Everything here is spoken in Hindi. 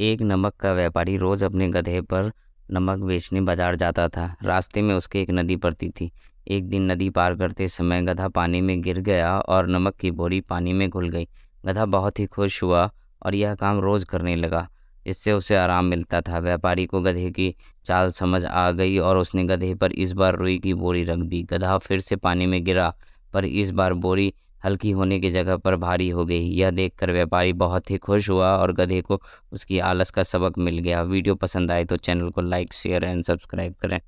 एक नमक का व्यापारी रोज़ अपने गधे पर नमक बेचने बाजार जाता था रास्ते में उसके एक नदी पड़ती थी एक दिन नदी पार करते समय गधा पानी में गिर गया और नमक की बोरी पानी में घुल गई गधा बहुत ही खुश हुआ और यह काम रोज़ करने लगा इससे उसे आराम मिलता था व्यापारी को गधे की चाल समझ आ गई और उसने गधे पर इस बार रुई की बोरी रख दी गधा फिर से पानी में गिरा पर इस बार बोरी हल्की होने की जगह पर भारी हो गई यह देखकर व्यापारी बहुत ही खुश हुआ और गधे को उसकी आलस का सबक मिल गया वीडियो पसंद आए तो चैनल को लाइक शेयर एंड सब्सक्राइब करें